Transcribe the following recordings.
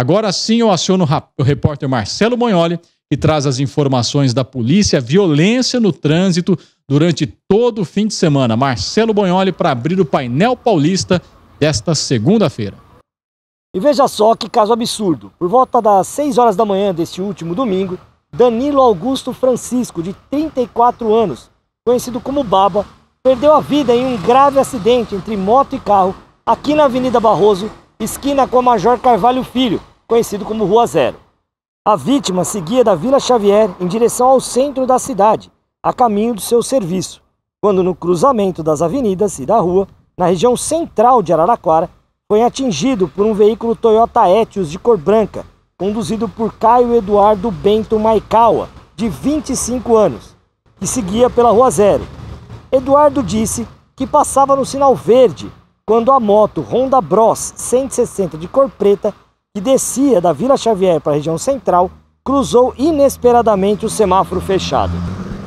Agora sim eu aciono o repórter Marcelo Monholi, que traz as informações da polícia, violência no trânsito durante todo o fim de semana. Marcelo Bonholi para abrir o painel paulista desta segunda-feira. E veja só que caso absurdo. Por volta das 6 horas da manhã deste último domingo, Danilo Augusto Francisco, de 34 anos, conhecido como Baba, perdeu a vida em um grave acidente entre moto e carro aqui na Avenida Barroso, esquina com a Major Carvalho Filho, conhecido como Rua Zero. A vítima seguia da Vila Xavier em direção ao centro da cidade, a caminho do seu serviço, quando no cruzamento das avenidas e da rua, na região central de Araraquara, foi atingido por um veículo Toyota Etios de cor branca, conduzido por Caio Eduardo Bento Maikawa, de 25 anos, que seguia pela Rua Zero. Eduardo disse que passava no sinal verde quando a moto Honda Bros 160 de cor preta que descia da Vila Xavier para a região central, cruzou inesperadamente o semáforo fechado.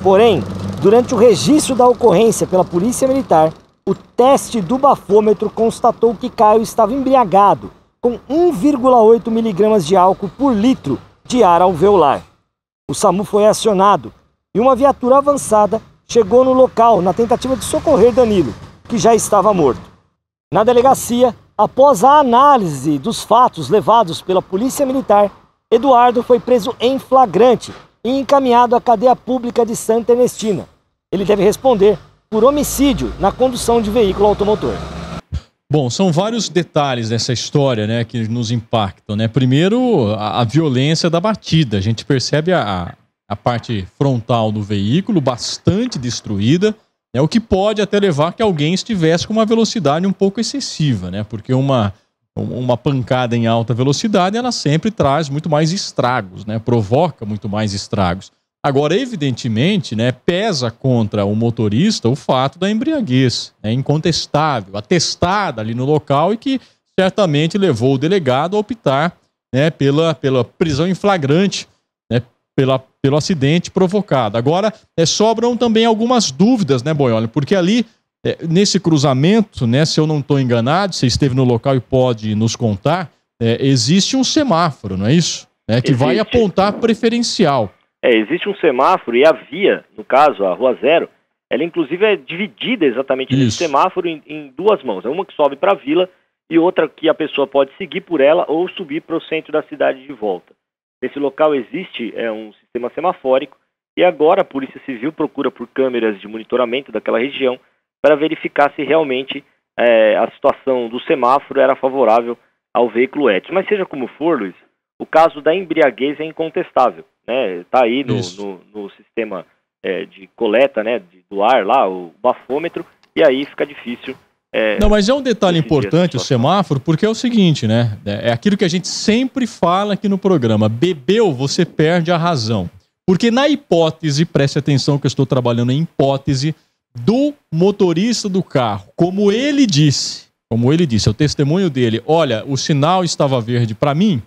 Porém, durante o registro da ocorrência pela Polícia Militar, o teste do bafômetro constatou que Caio estava embriagado, com 1,8 miligramas de álcool por litro de ar alveolar. O SAMU foi acionado e uma viatura avançada chegou no local na tentativa de socorrer Danilo, que já estava morto. Na delegacia, após a análise dos fatos levados pela Polícia Militar, Eduardo foi preso em flagrante e encaminhado à cadeia pública de Santa Ernestina. Ele deve responder por homicídio na condução de veículo automotor. Bom, são vários detalhes dessa história né, que nos impactam. Né? Primeiro, a, a violência da batida. A gente percebe a, a parte frontal do veículo bastante destruída é O que pode até levar que alguém estivesse com uma velocidade um pouco excessiva, né? Porque uma, uma pancada em alta velocidade, ela sempre traz muito mais estragos, né? Provoca muito mais estragos. Agora, evidentemente, né, pesa contra o motorista o fato da embriaguez, é né, incontestável, atestada ali no local e que certamente levou o delegado a optar né, pela, pela prisão em flagrante pela, pelo acidente provocado. Agora, é, sobram também algumas dúvidas, né, Boioli? Porque ali, é, nesse cruzamento, né, se eu não estou enganado, você esteve no local e pode nos contar, é, existe um semáforo, não é isso? É, que existe. vai apontar preferencial. É, existe um semáforo e a via, no caso, a Rua Zero, ela inclusive é dividida exatamente nesse semáforo em, em duas mãos. É uma que sobe para a vila e outra que a pessoa pode seguir por ela ou subir para o centro da cidade de volta. Nesse local existe é, um sistema semafórico e agora a Polícia Civil procura por câmeras de monitoramento daquela região para verificar se realmente é, a situação do semáforo era favorável ao veículo ético. Mas seja como for, Luiz, o caso da embriaguez é incontestável. Está né? Tá aí no, no, no sistema é, de coleta né, do ar lá, o bafômetro, e aí fica difícil é, não, mas é um detalhe importante o semáforo, porque é o seguinte, né? É aquilo que a gente sempre fala aqui no programa: bebeu, você perde a razão. Porque na hipótese, preste atenção que eu estou trabalhando em hipótese do motorista do carro, como ele disse, como ele disse, é o testemunho dele, olha, o sinal estava verde para mim.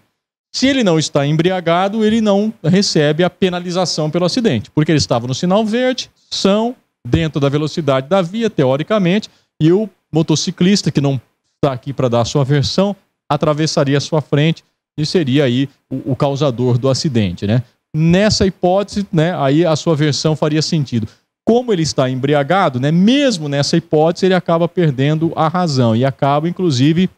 Se ele não está embriagado, ele não recebe a penalização pelo acidente, porque ele estava no sinal verde, são dentro da velocidade da via, teoricamente, e o motociclista, que não está aqui para dar a sua versão, atravessaria a sua frente e seria aí o, o causador do acidente, né? Nessa hipótese, né, aí a sua versão faria sentido. Como ele está embriagado, né, mesmo nessa hipótese, ele acaba perdendo a razão e acaba, inclusive,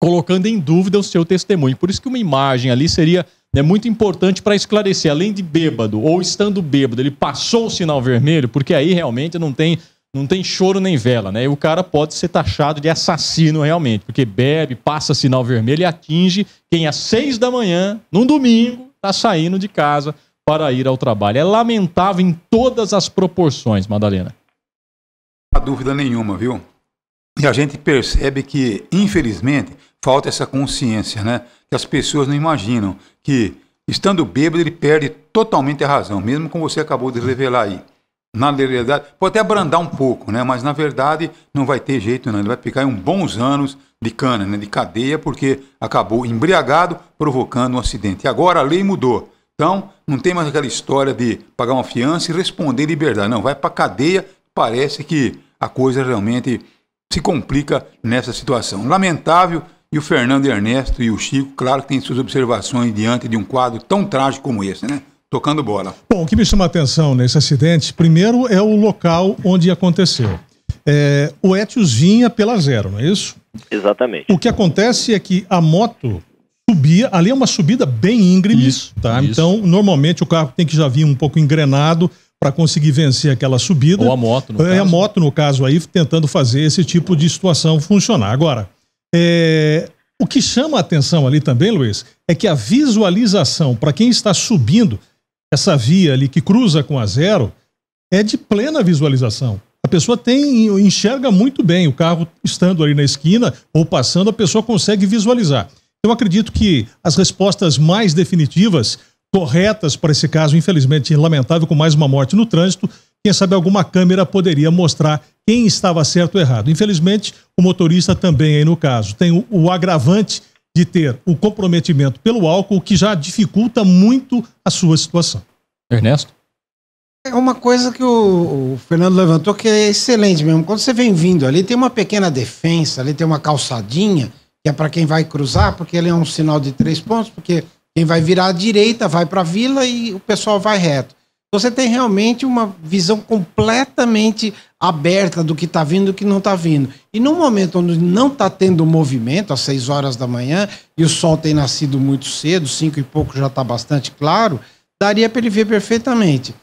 colocando em dúvida o seu testemunho. Por isso que uma imagem ali seria né, muito importante para esclarecer, além de bêbado ou estando bêbado, ele passou o sinal vermelho, porque aí realmente não tem não tem choro nem vela, né? E o cara pode ser taxado de assassino realmente, porque bebe, passa sinal vermelho e atinge quem às seis da manhã, num domingo, está saindo de casa para ir ao trabalho. É lamentável em todas as proporções, Madalena. Não há dúvida nenhuma, viu? E a gente percebe que, infelizmente, falta essa consciência, né? Que as pessoas não imaginam que, estando bêbado, ele perde totalmente a razão, mesmo como você acabou de revelar aí na realidade, pode até abrandar um pouco, né? mas na verdade não vai ter jeito não. Ele vai ficar em bons anos de cana, né? de cadeia, porque acabou embriagado, provocando um acidente. E agora a lei mudou. Então, não tem mais aquela história de pagar uma fiança e responder em liberdade. Não, vai para cadeia. Parece que a coisa realmente se complica nessa situação. Lamentável, e o Fernando Ernesto e o Chico, claro que têm suas observações diante de um quadro tão trágico como esse, né? tocando bola. Bom, o que me chama a atenção nesse acidente, primeiro é o local onde aconteceu. É, o Etios vinha pela zero, não é isso? Exatamente. O que acontece é que a moto subia, ali é uma subida bem íngreme, isso, tá? Isso. Então, normalmente o carro tem que já vir um pouco engrenado para conseguir vencer aquela subida. Ou a moto, no é, caso. a moto, no caso aí, tentando fazer esse tipo de situação funcionar. Agora, é, o que chama a atenção ali também, Luiz, é que a visualização para quem está subindo essa via ali que cruza com a zero é de plena visualização. A pessoa tem enxerga muito bem o carro estando ali na esquina ou passando, a pessoa consegue visualizar. Então acredito que as respostas mais definitivas, corretas para esse caso, infelizmente lamentável com mais uma morte no trânsito, quem sabe alguma câmera poderia mostrar quem estava certo ou errado. Infelizmente, o motorista também aí no caso tem o, o agravante de ter o comprometimento pelo álcool, que já dificulta muito a sua situação. Ernesto? É uma coisa que o, o, Fernando levantou que é excelente mesmo. Quando você vem vindo ali, tem uma pequena defensa, ali tem uma calçadinha, que é para quem vai cruzar, porque ele é um sinal de três pontos, porque quem vai virar à direita vai para a vila e o pessoal vai reto você tem realmente uma visão completamente aberta do que está vindo e do que não está vindo. E num momento onde não está tendo movimento, às seis horas da manhã, e o sol tem nascido muito cedo, cinco e pouco já está bastante claro, daria para ele ver perfeitamente.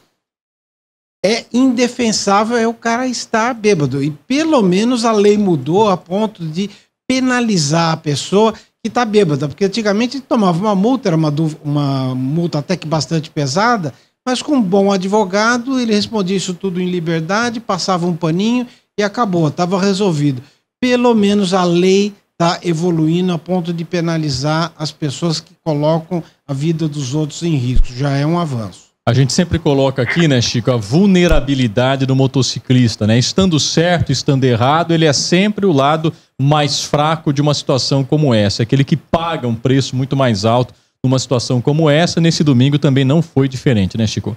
É indefensável é o cara estar bêbado. E pelo menos a lei mudou a ponto de penalizar a pessoa que está bêbada. Porque antigamente tomava uma multa, era uma, uma multa até que bastante pesada, mas com um bom advogado, ele respondia isso tudo em liberdade, passava um paninho e acabou, estava resolvido. Pelo menos a lei está evoluindo a ponto de penalizar as pessoas que colocam a vida dos outros em risco. Já é um avanço. A gente sempre coloca aqui, né, Chico, a vulnerabilidade do motociclista, né? Estando certo, estando errado, ele é sempre o lado mais fraco de uma situação como essa, aquele que paga um preço muito mais alto uma situação como essa, nesse domingo também não foi diferente, né, Chico?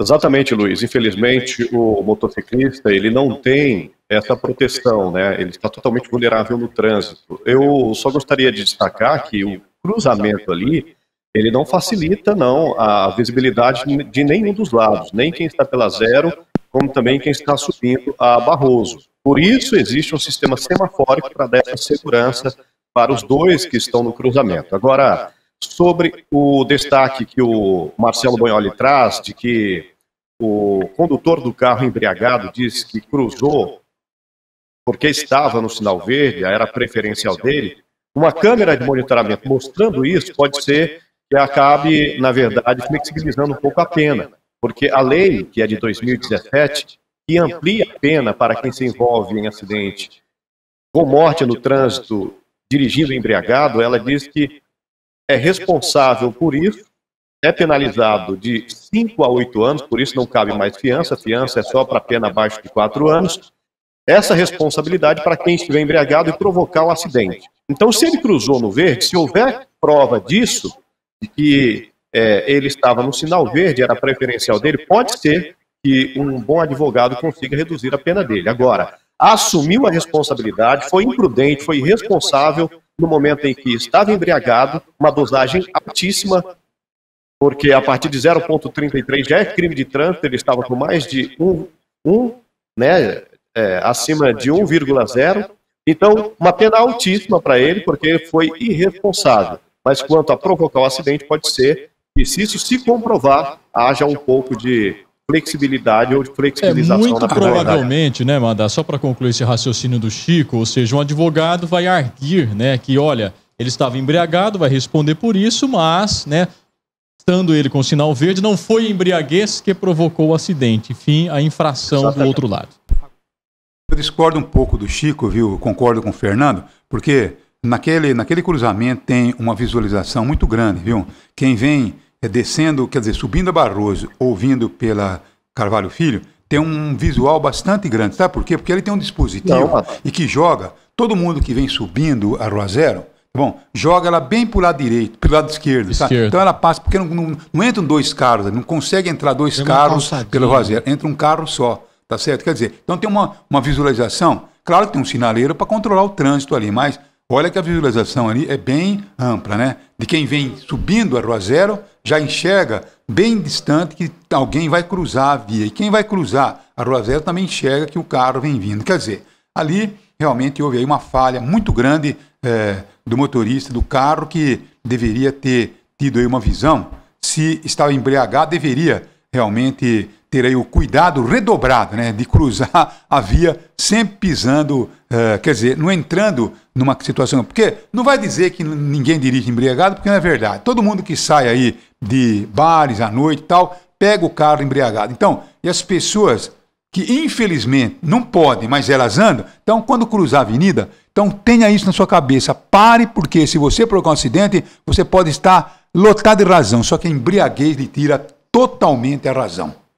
Exatamente, Luiz. Infelizmente, o motociclista ele não tem essa proteção, né? Ele está totalmente vulnerável no trânsito. Eu só gostaria de destacar que o cruzamento ali ele não facilita não a visibilidade de nenhum dos lados, nem quem está pela zero, como também quem está subindo a Barroso. Por isso existe um sistema semafórico para dar essa segurança para os dois que estão no cruzamento. Agora, sobre o destaque que o Marcelo Bonholi traz de que o condutor do carro embriagado diz que cruzou porque estava no sinal verde, era preferencial dele. Uma câmera de monitoramento mostrando isso pode ser que acabe, na verdade, flexibilizando um pouco a pena, porque a lei, que é de 2017, que amplia a pena para quem se envolve em acidente com morte no trânsito dirigindo embriagado, ela diz que é responsável por isso, é penalizado de 5 a 8 anos, por isso não cabe mais fiança, fiança é só para pena abaixo de 4 anos. Essa responsabilidade para quem estiver embriagado e provocar o um acidente. Então, se ele cruzou no verde, se houver prova disso, de que é, ele estava no sinal verde, era preferencial dele, pode ser que um bom advogado consiga reduzir a pena dele. Agora, assumiu a responsabilidade, foi imprudente, foi irresponsável, no momento em que estava embriagado, uma dosagem altíssima, porque a partir de 0,33 já é crime de trânsito, ele estava com mais de 1, 1 né, é, acima de 1,0. Então, uma pena altíssima para ele, porque ele foi irresponsável. Mas quanto a provocar o acidente, pode ser que, se isso se comprovar, haja um pouco de flexibilidade ou de flexibilização. É, muito provavelmente, né, Mandar, só para concluir esse raciocínio do Chico, ou seja, um advogado vai arguir, né, que olha, ele estava embriagado, vai responder por isso, mas, né, estando ele com sinal verde, não foi embriaguez que provocou o acidente, enfim, a infração Exatamente. do outro lado. Eu discordo um pouco do Chico, viu? concordo com o Fernando, porque naquele, naquele cruzamento tem uma visualização muito grande, viu? Quem vem é, descendo, quer dizer, subindo a Barroso, ouvindo pela Carvalho Filho, tem um visual bastante grande, sabe por quê? Porque ele tem um dispositivo Não. e que joga todo mundo que vem subindo a Zero tá Bom, joga ela bem pro lado direito, pro lado esquerdo. Tá? Então ela passa, porque não, não, não, entram dois carros, não consegue entrar dois carros carros pelo Zero entra um carro só, tá certo? Quer dizer, então tem uma, uma visualização, claro que tem um sinaleiro para controlar o trânsito ali, mas Olha que a visualização ali é bem ampla, né? De quem vem subindo a rua zero, já enxerga bem distante que alguém vai cruzar a via. E quem vai cruzar a rua zero também enxerga que o carro vem vindo. Quer dizer, ali realmente houve aí uma falha muito grande é, do motorista do carro que deveria ter tido aí uma visão. Se estava embriagado, deveria realmente ter aí o cuidado redobrado, né? De cruzar a via sempre pisando é, quer dizer, não entrando numa situação. Porque não vai dizer que ninguém dirige embriagado, porque não é verdade. Todo mundo que sai aí de bares à noite e tal, pega o carro embriagado. Então, e as pessoas que infelizmente não podem, mas elas andam, então quando cruzar a avenida, então tenha isso na sua cabeça. Pare, porque se você provocar um acidente, você pode estar lotado de razão. Só que a embriaguez lhe tira totalmente a razão.